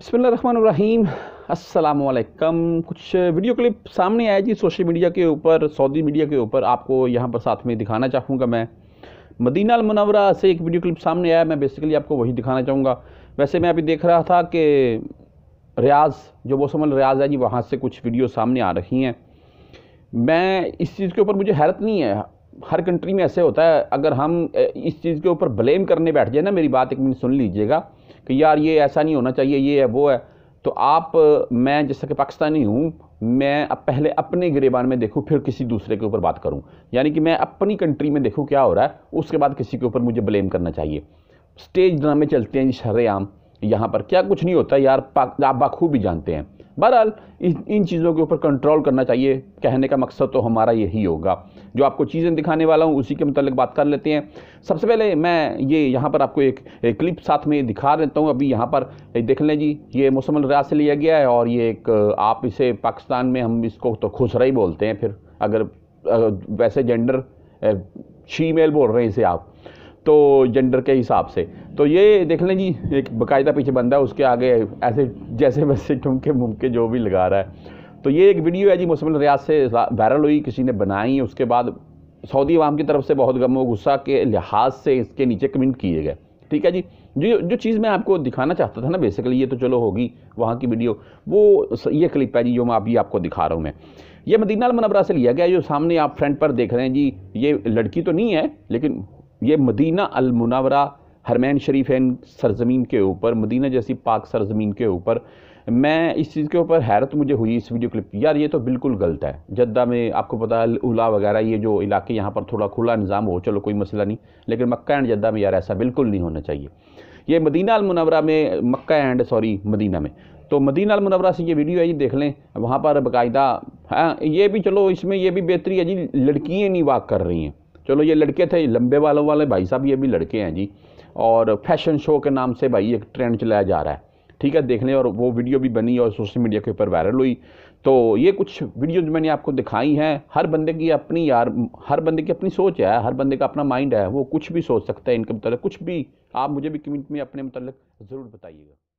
बसमीम असलकम कुछ वीडियो क्लिप सामने आया जी सोशल मीडिया के ऊपर सऊदी मीडिया के ऊपर आपको यहाँ पर साथ में दिखाना चाहूँगा मैं मदीना मनवरा से एक वीडियो क्लिप सामने आया मैं बेसिकली आपको वही दिखाना चाहूँगा वैसे मैं अभी देख रहा था कि रियाज जो मौसम रियाज है जी वहाँ से कुछ वीडियो सामने आ रही हैं मैं इस चीज़ के ऊपर मुझे हैरत नहीं है हर कंट्री में ऐसे होता है अगर हम इस चीज़ के ऊपर ब्लेम करने बैठ जाए ना मेरी बात एक मिनट सुन लीजिएगा कि यार ये ऐसा नहीं होना चाहिए ये है वो है तो आप मैं जैसा कि पाकिस्तानी हूँ मैं अब पहले अपने गिरेबान में देखूँ फिर किसी दूसरे के ऊपर बात करूँ यानी कि मैं अपनी कंट्री में देखूँ क्या हो रहा है उसके बाद किसी के ऊपर मुझे ब्लेम करना चाहिए स्टेज ड्रामे चलते हैं शरेआम यहाँ पर क्या कुछ नहीं होता यार आप बाखूबी जानते हैं बहरहाल इन चीज़ों के ऊपर कंट्रोल करना चाहिए कहने का मकसद तो हमारा यही होगा जो आपको चीज़ें दिखाने वाला हूँ उसी के मतलब बात कर लेते हैं सबसे पहले मैं ये यहाँ पर आपको एक, एक क्लिप साथ में दिखा देता हूँ अभी यहाँ पर देख लें जी ये मौसम रियाज से लिया गया है और ये एक आप इसे पाकिस्तान में हम इसको तो खुसरा ही बोलते हैं फिर अगर वैसे जेंडर फीमेल बोल रहे हैं इसे आप तो जेंडर के हिसाब से तो ये देख लें जी एक बाकायदा पीछे बंदा है उसके आगे ऐसे जैसे वैसे ठुमके मुमके जो भी लगा रहा है तो ये एक वीडियो है जी मुसमिल रियाज से वायरल हुई किसी ने बनाई उसके बाद सऊदी अवाम की तरफ से बहुत गम व गुस्सा के लिहाज से इसके नीचे कमेंट किए गए ठीक है जी जो जो चीज़ मैं आपको दिखाना चाहता था ना बेसिकली ये तो चलो होगी वहाँ की वीडियो वो ये क्लिप है जी जो मैं अभी आपको दिखा रहा हूँ मैं ये मदीना मनवरा से लिया गया जो सामने आप फ्रंट पर देख रहे हैं जी ये लड़की तो नहीं है लेकिन ये मदीना अलमुनवरा हरमैन शरीफ शरीफैन सरजमीन के ऊपर मदीना जैसी पाक सरजमीन के ऊपर मैं इस चीज़ के ऊपर हैरत मुझे हुई इस वीडियो क्लिप यार ये तो बिल्कुल गलत है जद्दा में आपको पता है उला वगैरह ये जो इलाके यहाँ पर थोड़ा खुला निज़ाम हो चलो कोई मसला नहीं लेकिन मक्का एंड जद्दा में यार ऐसा बिल्कुल नहीं होना चाहिए ये मदीना अलमनवरा में मक्का एंड सॉरी मदीना में तो मदीना अलमनवरा से ये वीडियो है जी देख लें वहाँ पर बाकायदा हाँ ये भी चलो इसमें ये भी बेहतरी है जी लड़कियाँ नहीं वाक कर रही हैं चलो ये लड़के थे लंबे वालों वाले भाई साहब ये भी लड़के हैं जी और फैशन शो के नाम से भाई एक ट्रेंड चलाया जा रहा है ठीक है देखने और वो वीडियो भी बनी और सोशल मीडिया के ऊपर वायरल हुई तो ये कुछ वीडियो जो मैंने आपको दिखाई हैं हर बंदे की अपनी यार हर बंदे की अपनी सोच है हर बंदे का अपना माइंड है वो कुछ भी सोच सकता है इनके मतलब कुछ भी आप मुझे भी कमेंट में अपने मतलब ज़रूर बताइएगा